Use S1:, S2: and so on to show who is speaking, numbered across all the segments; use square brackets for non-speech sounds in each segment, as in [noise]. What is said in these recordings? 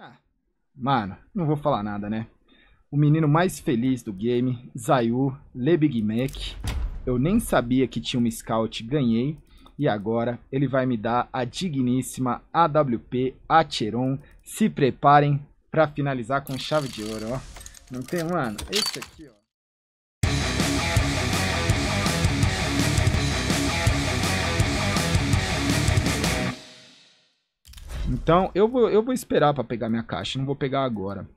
S1: Ah, mano, não vou falar nada, né? O menino mais feliz do game, Zayu, Le Eu nem sabia que tinha uma scout, ganhei. E agora ele vai me dar a digníssima AWP Acheron. Se preparem para finalizar com chave de ouro, ó. Não tem, mano? Esse aqui, ó. Então, eu vou, eu vou esperar para pegar minha caixa, não vou pegar agora.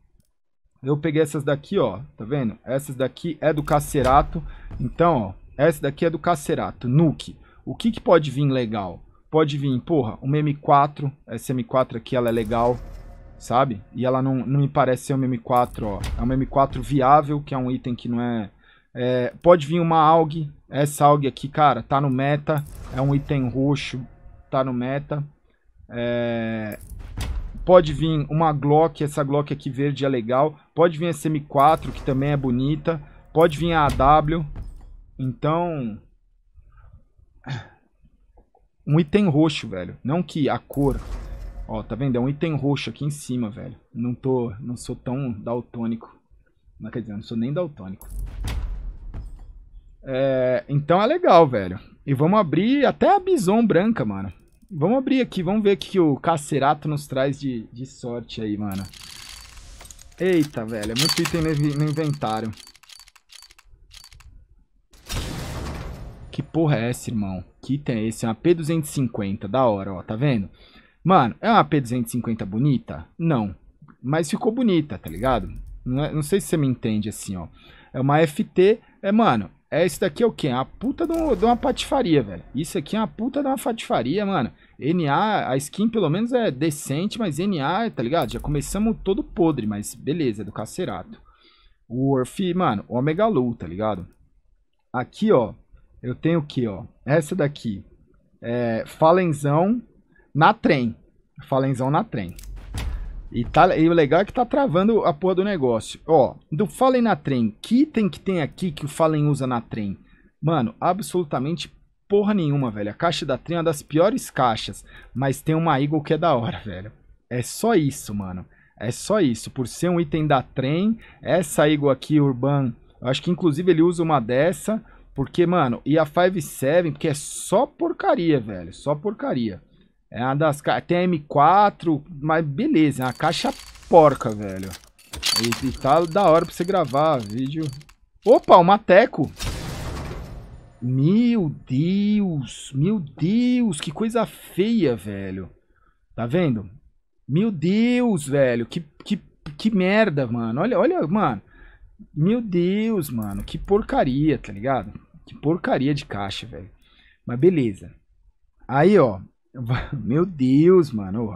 S1: Eu peguei essas daqui, ó, tá vendo? Essas daqui é do Cacerato. Então, ó, essa daqui é do Cacerato, Nuke. O que que pode vir legal? Pode vir, porra, uma M4. Essa M4 aqui, ela é legal, sabe? E ela não, não me parece ser uma M4, ó. É uma M4 viável, que é um item que não é... é pode vir uma AUG. Essa AUG aqui, cara, tá no meta. É um item roxo, tá no meta. É, pode vir uma Glock, essa Glock aqui verde é legal. Pode vir a SM4, que também é bonita. Pode vir a AW. Então... Um item roxo, velho. Não que a cor... Ó, tá vendo? É um item roxo aqui em cima, velho. Não tô... Não sou tão daltônico. Não, quer dizer, não sou nem daltônico. É, então é legal, velho. E vamos abrir até a Bison branca, mano. Vamos abrir aqui, vamos ver o que o Cacerato nos traz de, de sorte aí, mano. Eita, velho, é muito item no inventário. Que porra é essa, irmão? Que item é esse? É uma P250, da hora, ó, tá vendo? Mano, é uma P250 bonita? Não, mas ficou bonita, tá ligado? Não, é, não sei se você me entende assim, ó. É uma FT, é, mano, é, esse daqui é o quê? É a puta de, uma patifaria, velho. Isso aqui é uma puta de uma patifaria, mano. NA, a skin pelo menos é decente, mas NA, tá ligado? Já começamos todo podre, mas beleza, é do cacerato. O Orf, mano, Omega Lu, tá ligado? Aqui, ó, eu tenho o que, ó? Essa daqui. É, falenzão na trem. Falenzão na trem. E, tá, e o legal é que tá travando a porra do negócio. Ó, do Fallen na Trem, que item que tem aqui que o Fallen usa na Trem? Mano, absolutamente porra nenhuma, velho. A caixa da Trem é uma das piores caixas, mas tem uma Eagle que é da hora, [laughs] velho. É só isso, mano. É só isso. Por ser um item da Trem, essa Eagle aqui, Urban, eu acho que inclusive ele usa uma dessa, porque, mano, e a 5-7, porque é só porcaria, velho. Só porcaria. É uma das caixas. Tem a M4, mas beleza, é uma caixa porca, velho. E, e tá da hora pra você gravar vídeo. Opa, um mateco! Meu Deus, meu Deus, que coisa feia, velho. Tá vendo? Meu Deus, velho, que, que, que merda, mano. Olha, olha, mano. Meu Deus, mano, que porcaria, tá ligado? Que porcaria de caixa, velho. Mas beleza. Aí, ó, [laughs] Meu Deus, mano.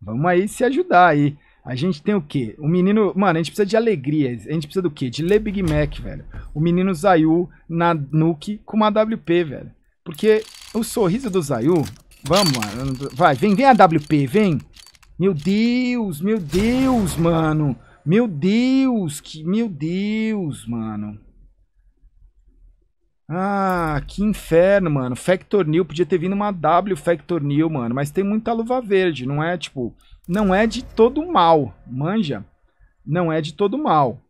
S1: Vamos aí se ajudar aí. A gente tem o quê? O menino. Mano, a gente precisa de alegria. A gente precisa do quê? De ler Big Mac, velho. O menino Zayu na Nuke com uma WP, velho. Porque o sorriso do Zayu. Vamos, mano. Vai, vem, vem a WP, vem. Meu Deus, meu Deus, mano. Meu Deus, que. Meu Deus, mano. Ah, que inferno, mano. Factor New podia ter vindo uma W Factor New, mano. Mas tem muita luva verde, não é? Tipo, não é de todo mal, manja. Não é de todo mal.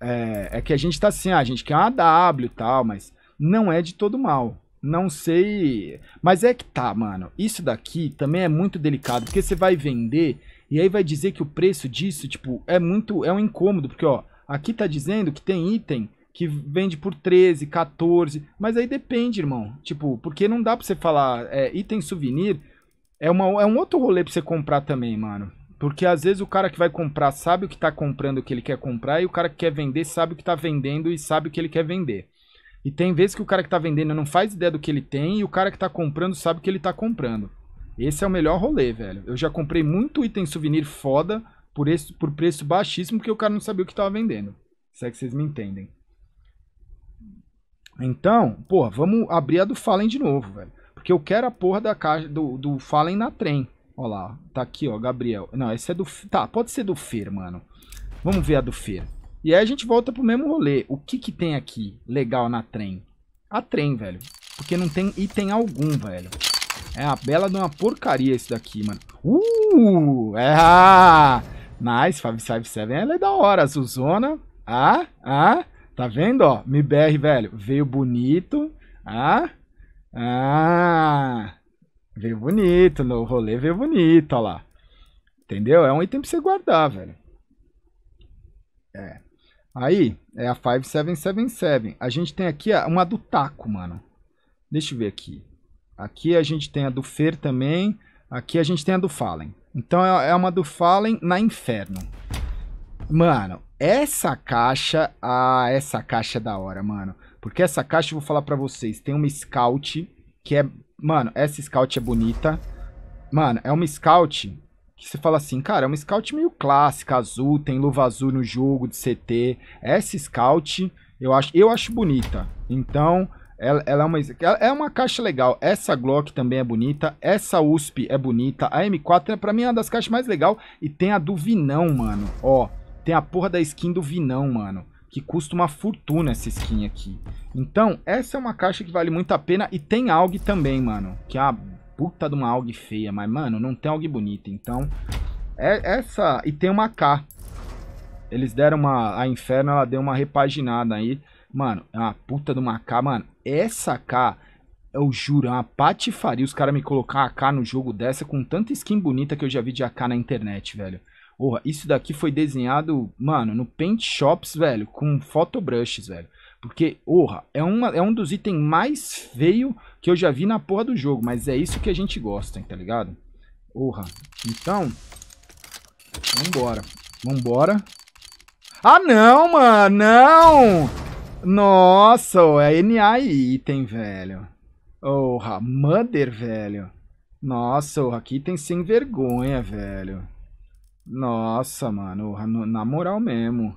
S1: É, é que a gente tá assim, ah, a gente quer uma W e tal, mas não é de todo mal. Não sei. Mas é que tá, mano. Isso daqui também é muito delicado, porque você vai vender e aí vai dizer que o preço disso, tipo, é muito. É um incômodo, porque, ó, aqui tá dizendo que tem item que vende por 13, 14. Mas aí depende, irmão. Tipo, porque não dá pra você falar é, item souvenir. É, uma, é um outro rolê pra você comprar também, mano. Porque às vezes o cara que vai comprar sabe o que tá comprando, o que ele quer comprar, e o cara que quer vender sabe o que tá vendendo e sabe o que ele quer vender. E tem vezes que o cara que tá vendendo não faz ideia do que ele tem e o cara que tá comprando sabe o que ele tá comprando. Esse é o melhor rolê, velho. Eu já comprei muito item souvenir foda por, esse, por preço baixíssimo porque o cara não sabia o que tava vendendo. Se é que vocês me entendem. Então, porra, vamos abrir a do Fallen de novo, velho. Porque eu quero a porra da caixa do, do Fallen na trem. Ó lá, tá aqui, ó, Gabriel. Não, esse é do... Tá, pode ser do Fer, mano. Vamos ver a do Fer. E aí a gente volta pro mesmo rolê. O que que tem aqui legal na trem? A trem, velho. Porque não tem item algum, velho. É a bela de uma porcaria esse daqui, mano. Uh! É! Ah! nice, 557 ela é da hora. Zuzona. Ah, ah. Tá vendo, ó? MBR, velho. Veio bonito. Ah. Ah. Veio bonito. No rolê veio bonito, ó lá. Entendeu? É um item pra você guardar, velho. É. Aí, é a 5777. A gente tem aqui uma do taco, mano. Deixa eu ver aqui. Aqui a gente tem a do Fer também. Aqui a gente tem a do Fallen. Então é, é uma do Fallen na Inferno. Mano, essa caixa, ah, essa caixa é da hora, mano. Porque essa caixa, eu vou falar pra vocês, tem uma Scout, que é... Mano, essa Scout é bonita. Mano, é uma Scout que você fala assim, cara, é uma Scout meio clássica, azul, tem luva azul no jogo de CT. Essa Scout, eu acho, eu acho bonita. Então, ela, ela, é uma, é uma caixa legal. Essa Glock também é bonita. Essa USP é bonita. A M4 é, pra mim, é uma das caixas mais legais. E tem a do Vinão, mano. Ó, tem a porra da skin do Vinão, mano. Que custa uma fortuna essa skin aqui. Então, essa é uma caixa que vale muito a pena. E tem AUG também, mano. Que é a puta de uma AUG feia. Mas, mano, não tem AUG bonita. Então, é essa... E tem uma K. Eles deram uma... A Inferno, ela deu uma repaginada aí. Mano, é uma puta de uma K, mano. Essa K... Eu juro, é uma patifaria os caras me colocar AK no jogo dessa com tanta skin bonita que eu já vi de AK na internet, velho. Porra, isso daqui foi desenhado, mano, no Paint Shops, velho, com fotobrushes, velho. Porque, porra, é, uma, é um dos itens mais feio que eu já vi na porra do jogo. Mas é isso que a gente gosta, hein, tá ligado? Porra. Então, vambora. Vambora. Ah, não, mano, não! Nossa, é NA item, velho. Porra, Mother, velho. Nossa, aqui tem sem vergonha, velho. Nossa, mano, na moral mesmo.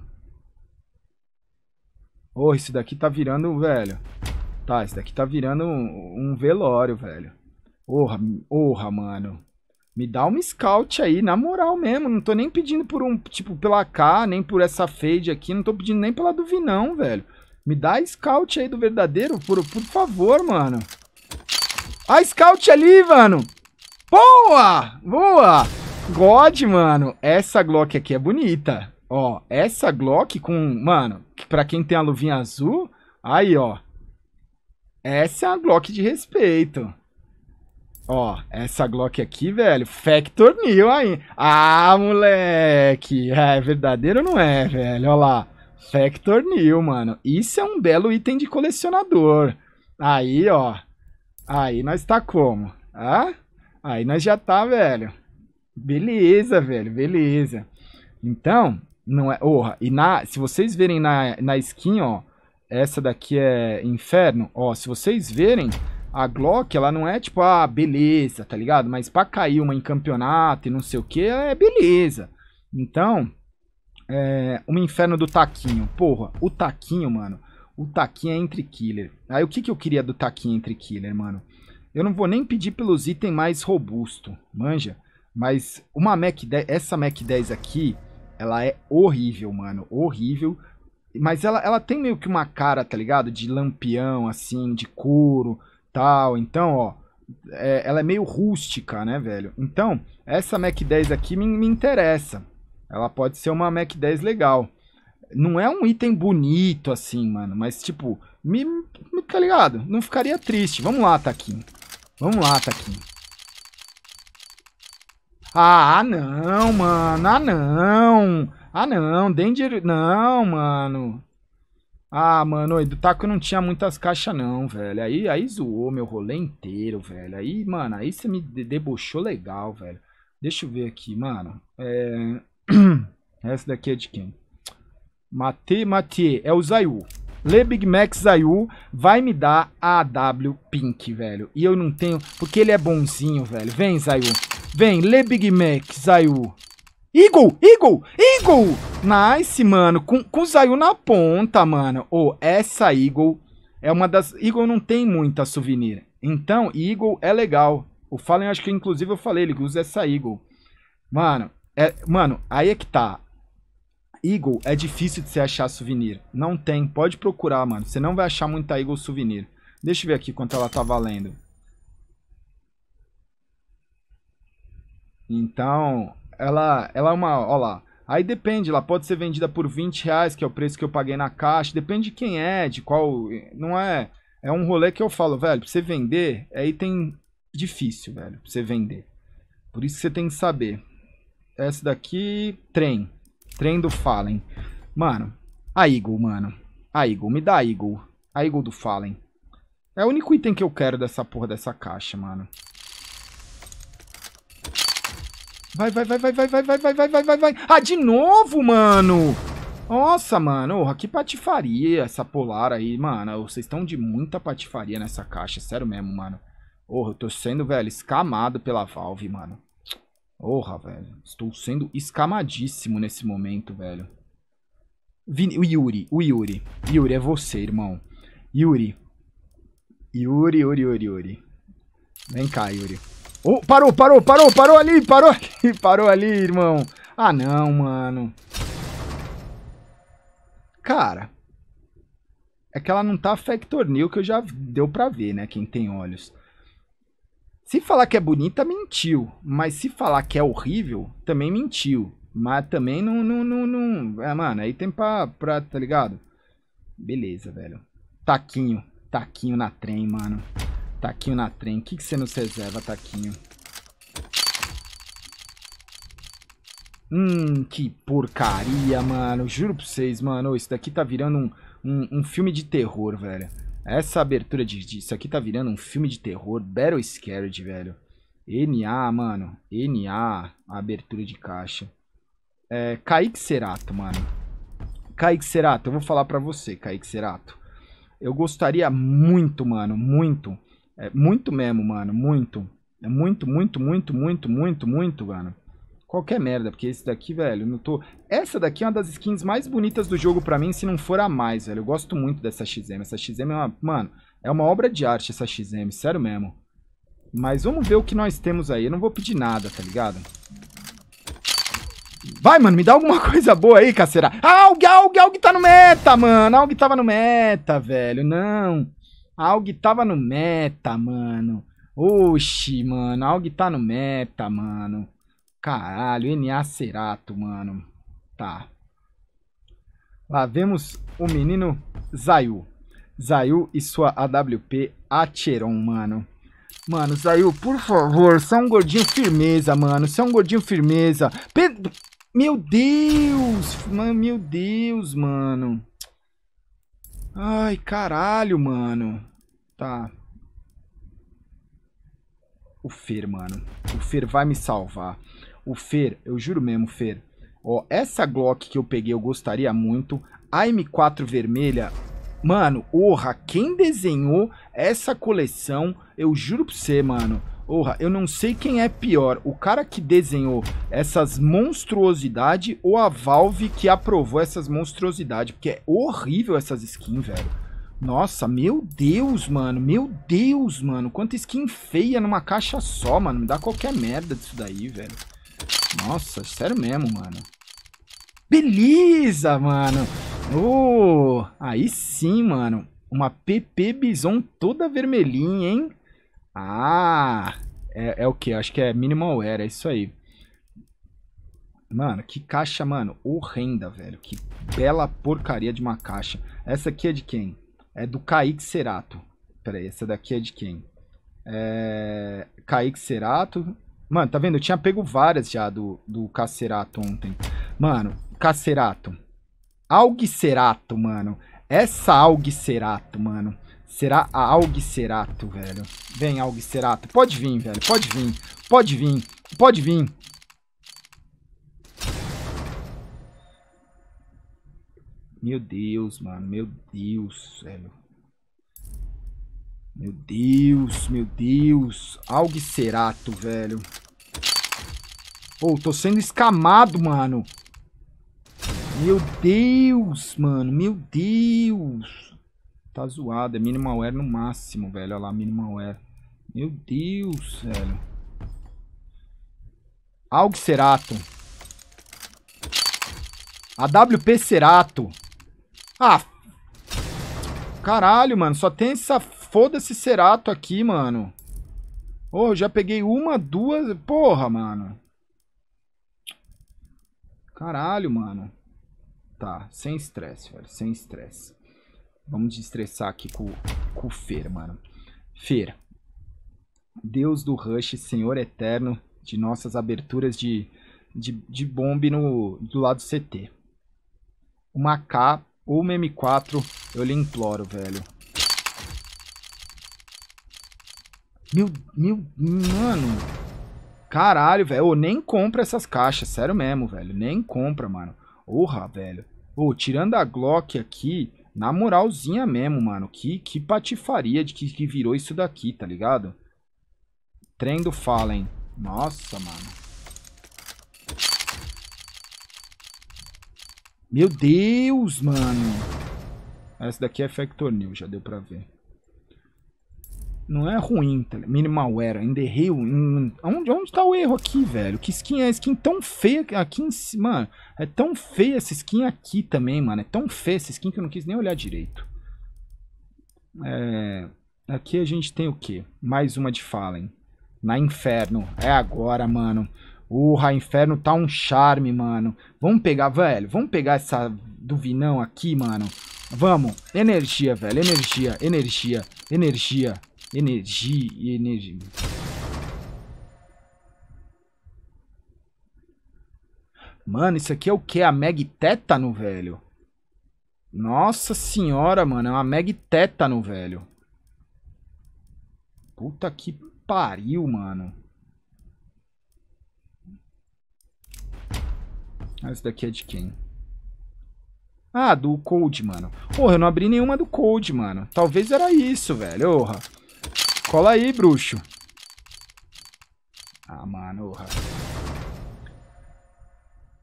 S1: Ô, oh, isso daqui tá virando, velho. Tá, isso daqui tá virando um, um velório, velho. Porra, porra, mano. Me dá uma scout aí, na moral mesmo. Não tô nem pedindo por um, tipo, pela K, nem por essa fade aqui. Não tô pedindo nem pela do Vinão, velho. Me dá scout aí do verdadeiro, por, por favor, mano. A scout ali, mano. Boa! Boa! God, mano, essa Glock aqui é bonita. Ó, essa Glock com, mano, pra quem tem a luvinha azul, aí, ó. Essa é a Glock de respeito. Ó, essa Glock aqui, velho, Factor New aí. Ah, moleque, é verdadeiro ou não é, velho? Ó lá, Factor New, mano. Isso é um belo item de colecionador. Aí, ó, aí nós tá como? Ah? Aí nós já tá, velho. Beleza, velho, beleza. Então, não é. Orra, e na, se vocês verem na, na skin, ó, essa daqui é Inferno, ó, se vocês verem, a Glock, ela não é tipo, ah, beleza, tá ligado? Mas pra cair uma em campeonato e não sei o que, é beleza. Então, é, uma inferno do taquinho. Porra, o taquinho, mano. O taquinho é entre killer. Aí o que, que eu queria do taquinho entre killer, mano? Eu não vou nem pedir pelos itens mais robusto, manja. Mas uma Mac 10, essa Mac 10 aqui, ela é horrível, mano. Horrível. Mas ela, ela tem meio que uma cara, tá ligado? De lampião, assim, de couro, tal. Então, ó, é, ela é meio rústica, né, velho? Então, essa Mac 10 aqui me, me interessa. Ela pode ser uma Mac 10 legal. Não é um item bonito, assim, mano. Mas, tipo, me, me tá ligado? Não ficaria triste. Vamos lá, Taquinho. Vamos lá, Taquinho. Ah, não, mano. Ah, não. Ah, não. Danger... Não, mano. Ah, mano, e do taco não tinha muitas caixas não, velho. Aí, aí zoou meu rolê inteiro, velho. Aí, mano, aí você me debochou legal, velho. Deixa eu ver aqui, mano. É... [clears throat] Essa daqui é de quem? Mate, Mate. É o Zayu. Lê Big Mac Zayu vai me dar a AW Pink, velho. E eu não tenho... Porque ele é bonzinho, velho. Vem, Zayu. Vem, Le Big Mac, Zayu. Eagle, Eagle, Eagle! Nice, mano. Com, com o Zayu na ponta, mano. Ô, oh, essa Eagle é uma das... Eagle não tem muita souvenir. Então, Eagle é legal. O Fallen, acho que inclusive eu falei, ele usa essa Eagle. Mano, é, mano, aí é que tá. Eagle é difícil de você achar souvenir. Não tem. Pode procurar, mano. Você não vai achar muita Eagle souvenir. Deixa eu ver aqui quanto ela tá valendo. Então, ela, ela é uma. Ó lá. Aí depende, ela pode ser vendida por 20 reais, que é o preço que eu paguei na caixa. Depende de quem é, de qual. Não é. É um rolê que eu falo, velho, pra você vender, é item difícil, velho, pra você vender. Por isso que você tem que saber. Essa daqui, trem. Trem do Fallen. Mano, a Eagle, mano. A Eagle, me dá a Eagle. A Eagle do Fallen. É o único item que eu quero dessa porra dessa caixa, mano. Vai, vai, vai, vai, vai, vai, vai, vai, vai, vai, vai, vai. Ah, de novo, mano! Nossa, mano, oh, que patifaria essa polar aí, mano. Vocês estão de muita patifaria nessa caixa, sério mesmo, mano. Porra, oh, eu tô sendo, velho, escamado pela Valve, mano. Porra, velho. Estou sendo escamadíssimo nesse momento, velho. Vini, o Yuri, o Yuri. Yuri, é você, irmão. Yuri. Yuri, Yuri, Yuri, Yuri. Vem cá, Yuri. Oh, parou, parou, parou, parou ali, parou ali, [laughs] parou ali, irmão. Ah, não, mano. Cara. É que ela não tá Factor New, que eu já deu pra ver, né? Quem tem olhos. Se falar que é bonita, mentiu. Mas se falar que é horrível, também mentiu. Mas também não. não, não, não... É, mano, aí tem pra, pra. Tá ligado? Beleza, velho. Taquinho. Taquinho na trem, mano. Taquinho na trem. O que, que você nos reserva, Taquinho? Hum, que porcaria, mano. Juro pra vocês, mano. Isso daqui tá virando um, um, um filme de terror, velho. Essa abertura de, de, Isso aqui tá virando um filme de terror. Battle Scared, velho. NA, mano. NA. Abertura de caixa. É, Kaique Serato, mano. Kaique Serato, eu vou falar pra você, Kaique Serato. Eu gostaria muito, mano, muito é, muito mesmo, mano. Muito. É muito, muito, muito, muito, muito, muito, mano. Qualquer merda, porque esse daqui, velho, não tô... Essa daqui é uma das skins mais bonitas do jogo pra mim, se não for a mais, velho. Eu gosto muito dessa XM. Essa XM é uma... Mano, é uma obra de arte essa XM, sério mesmo. Mas vamos ver o que nós temos aí. Eu não vou pedir nada, tá ligado? Vai, mano, me dá alguma [laughs] coisa boa aí, cacera. alguém, ah, alguém, alguém tá no meta, mano. Alguém tava no meta, velho. Não. A AUG tava no meta, mano. Oxi, mano. A AUG tá no meta, mano. Caralho, NA Cerato, mano. Tá. Lá vemos o menino Zayu. Zayu e sua AWP Acheron, mano. Mano, Zayu, por favor, só é um gordinho firmeza, mano. Só é um gordinho firmeza. Pedro... Meu Deus! Meu Deus, mano. Ai, caralho, mano. Tá. O Fer, mano. O Fer vai me salvar. O Fer, eu juro mesmo, Fer. Ó, essa Glock que eu peguei eu gostaria muito. A M4 vermelha, Mano, orra, quem desenhou essa coleção, eu juro pra você, mano. Porra, eu não sei quem é pior, o cara que desenhou essas monstruosidades ou a Valve que aprovou essas monstruosidades, porque é horrível essas skins, velho. Nossa, meu Deus, mano, meu Deus, mano, quanta skin feia numa caixa só, mano, me dá qualquer merda disso daí, velho. Nossa, sério mesmo, mano. Beleza, mano. Oh, aí sim, mano. Uma PP Bison toda vermelhinha, hein? Ah! É, é o que? Acho que é Minimalware, é isso aí. Mano, que caixa, mano. Horrenda, velho. Que bela porcaria de uma caixa. Essa aqui é de quem? É do Kaique Serato. Pera aí, essa daqui é de quem? É... Kaique Serato. Mano, tá vendo? Eu tinha pego várias já do, do Cacerato ontem. Mano, Cacerato. Alguicerato, mano. Essa Alguicerato, mano. Será a Algicerato, velho. Vem, Algicerato. Pode vir, velho. Pode vir. Pode vir. Pode vir. Meu Deus, mano. Meu Deus, velho. Meu Deus, meu Deus. Algicerato, velho. Pô, oh, tô sendo escamado, mano. Meu Deus, mano. Meu Deus. Tá zoado, é minimalware no máximo, velho. Olha lá, minimalware. Meu Deus, velho. Aug Cerato. AWP Cerato. Ah. Caralho, mano. Só tem essa foda-se Cerato aqui, mano. Ô, oh, já peguei uma, duas... Porra, mano. Caralho, mano. Tá, sem estresse, velho. Sem estresse. Vamos destressar aqui com, com o Fer, mano. Fer, Deus do Rush, Senhor Eterno, de nossas aberturas de, de, de bombe no, do lado CT. Uma K ou uma M4, eu lhe imploro, velho. Meu, meu, mano. Caralho, velho. Oh, nem compra essas caixas, sério mesmo, velho. Nem compra, mano. Porra, velho. oh, tirando a Glock aqui, na moralzinha mesmo, mano. Que, que patifaria de que, que virou isso daqui, tá ligado? Trem do Fallen. Nossa, mano. Meu Deus, mano. Essa daqui é Factor New, já deu pra ver. Não é ruim, tá? Minimal In The Hill, in... Onde, onde tá o erro aqui, velho? Que skin é skin tão feia aqui em cima? Mano, é tão feia essa skin aqui também, mano. É tão feia essa skin que eu não quis nem olhar direito. É... Aqui a gente tem o quê? Mais uma de Fallen. Na Inferno. É agora, mano. Urra, Inferno tá um charme, mano. Vamos pegar, velho. Vamos pegar essa do Vinão aqui, mano. Vamos. Energia, velho. Energia, energia, energia. Energia e energia. Mano, isso aqui é o que? A Meg Tétano, velho? Nossa senhora, mano. É uma Meg Tétano, velho. Puta que pariu, mano. Ah, esse daqui é de quem? Ah, do Cold, mano. Porra, eu não abri nenhuma do Cold, mano. Talvez era isso, velho. Porra. Cola aí, bruxo. Ah, mano.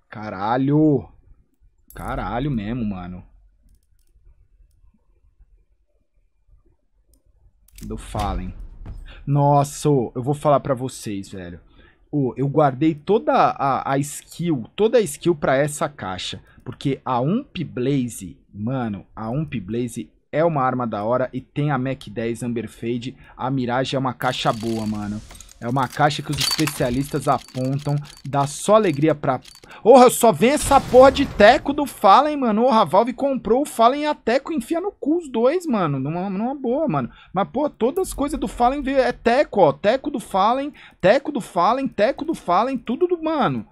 S1: Caralho. Caralho mesmo, mano. Do Fallen. Nossa, eu vou falar pra vocês, velho. Oh, eu guardei toda a, a skill, toda a skill pra essa caixa. Porque a Ump Blaze, mano, a Ump Blaze é uma arma da hora e tem a Mac 10 Amber Fade. A Mirage é uma caixa boa, mano. É uma caixa que os especialistas apontam, dá só alegria pra... Porra, só vem essa porra de teco do Fallen, mano. Porra, a Valve comprou o Fallen e a teco enfia no cu os dois, mano. Numa, numa boa, mano. Mas, pô, todas as coisas do Fallen é teco, ó. Teco do Fallen, teco do Fallen, teco do Fallen, tudo do... Mano...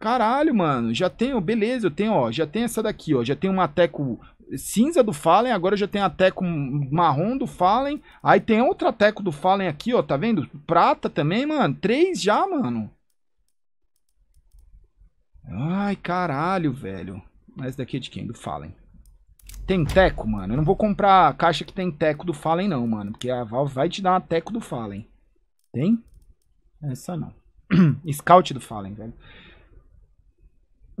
S1: Caralho, mano, já tenho, beleza, eu tenho, ó, já tem essa daqui, ó, já tem uma Teco cinza do Fallen, agora já tem a teco marrom do Fallen. Aí tem outra teco do Fallen aqui, ó, tá vendo? Prata também, mano. Três já, mano. Ai, caralho, velho. Mas daqui é de quem? Do Fallen. Tem teco, mano. Eu não vou comprar a caixa que tem teco do Fallen, não, mano. Porque a Valve vai te dar uma teco do Fallen. Tem? Essa não. [clears throat] Scout do Fallen, velho.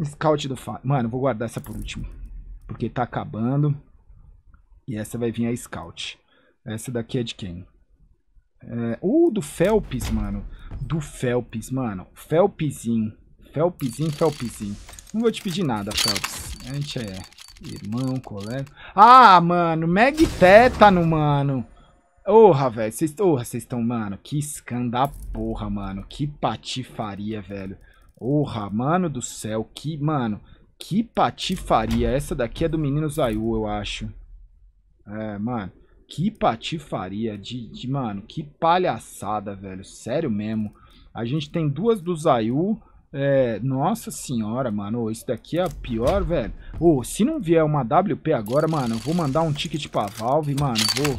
S1: Scout do Fallen. Mano, vou guardar essa por último porque tá acabando. E essa vai vir a Scout. Essa daqui é de quem? É, uh, do Felps, mano. Do Felps, mano. Felpzinho. Felpzinho, Felpzinho. Não vou te pedir nada, Felps. A gente é irmão, colega. Ah, mano. Meg Tétano, mano. Porra, velho. Vocês estão, mano. Que escanda porra, mano. Que patifaria, velho. Porra, mano do céu. Que, mano. Que patifaria. Essa daqui é do menino Zayu, eu acho. É, mano. Que patifaria. De, de, mano, que palhaçada, velho. Sério mesmo. A gente tem duas do Zayu. É, nossa senhora, mano. Isso daqui é a pior, velho. Ô, oh, se não vier uma WP agora, mano, eu vou mandar um ticket pra Valve, mano. Vou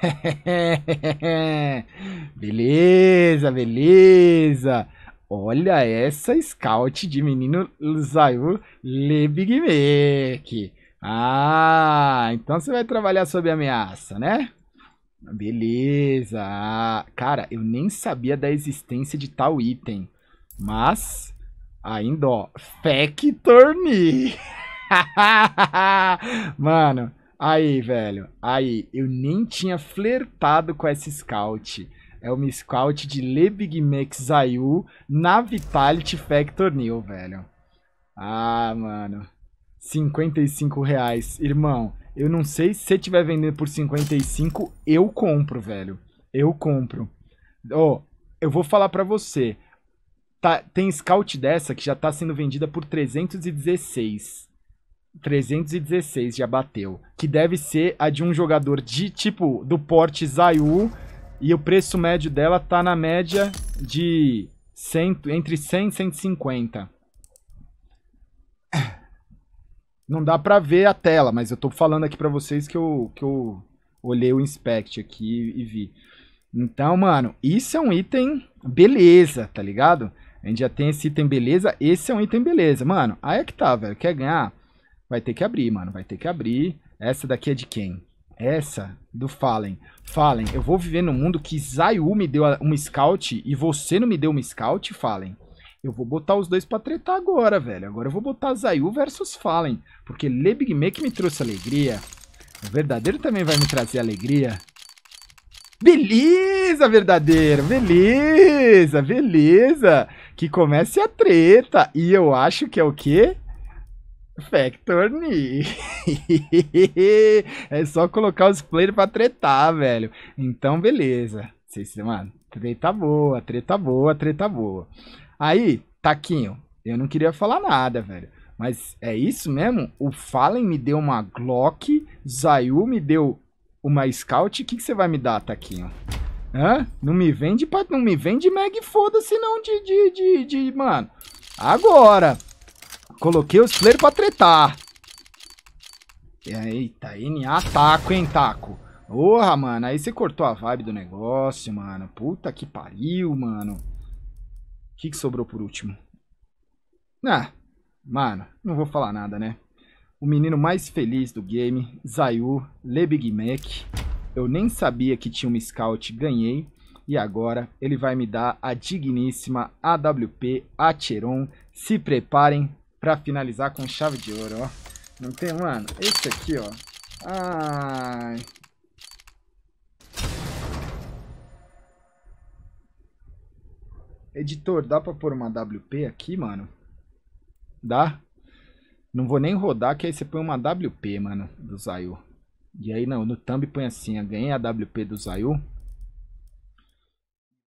S1: [laughs] beleza, beleza. Olha essa scout de menino Zayur Lebigmek. Ah, então você vai trabalhar sob ameaça, né? Beleza. Cara, eu nem sabia da existência de tal item. Mas, ainda, ó. Factorny. [laughs] Mano, Aí, velho, aí, eu nem tinha flertado com essa scout. É uma scout de Lebig Max Zayu na Vitality Factor New, velho. Ah, mano. 55 reais. Irmão, eu não sei se você estiver vendendo por 55, eu compro, velho. Eu compro. Ô, oh, eu vou falar pra você. Tá, tem scout dessa que já tá sendo vendida por 316. 316 já bateu. Que deve ser a de um jogador de tipo do porte Zayu. E o preço médio dela tá na média de 100, entre 100 e 150. Não dá pra ver a tela, mas eu tô falando aqui pra vocês que eu, que eu olhei o inspect aqui e vi. Então, mano, isso é um item beleza, tá ligado? A gente já tem esse item beleza, esse é um item beleza. Mano, aí é que tá, velho. Quer ganhar? vai ter que abrir, mano. Vai ter que abrir. Essa daqui é de quem? Essa do Fallen. Fallen, eu vou viver num mundo que Zayu me deu uma scout e você não me deu uma scout, Fallen. Eu vou botar os dois pra tretar agora, velho. Agora eu vou botar Zayu versus Fallen. Porque Le Big me trouxe alegria. O verdadeiro também vai me trazer alegria. Beleza, verdadeiro! Beleza, beleza! Que comece a treta! E eu acho que é o quê? Factor [laughs] Ni. é só colocar os players pra tretar, velho. Então, beleza. mano, treta boa, treta boa, treta boa. Aí, Taquinho, eu não queria falar nada, velho. Mas é isso mesmo? O Fallen me deu uma Glock, Zayu me deu uma Scout. O que, que você vai me dar, Taquinho? Hã? Não me vende, não me vende Mag, foda-se não de, de, de, de, mano. Agora, Coloquei os players pra tretar. Eita, NA taco, hein, taco. Porra, mano, aí você cortou a vibe do negócio, mano. Puta que pariu, mano. O que, que sobrou por último? Ah, mano, não vou falar nada, né? O menino mais feliz do game, Zayu, Le Big Mac. Eu nem sabia que tinha um scout, ganhei. E agora ele vai me dar a digníssima AWP Acheron. Se preparem, pra finalizar com chave de ouro, ó. Não tem, mano? Esse aqui, ó. Ai... Editor, dá pra pôr uma WP aqui, mano? Dá? Não vou nem rodar, que aí você põe uma WP, mano, do Zayu. E aí, não, no thumb põe assim, ganhei a WP do Zayu.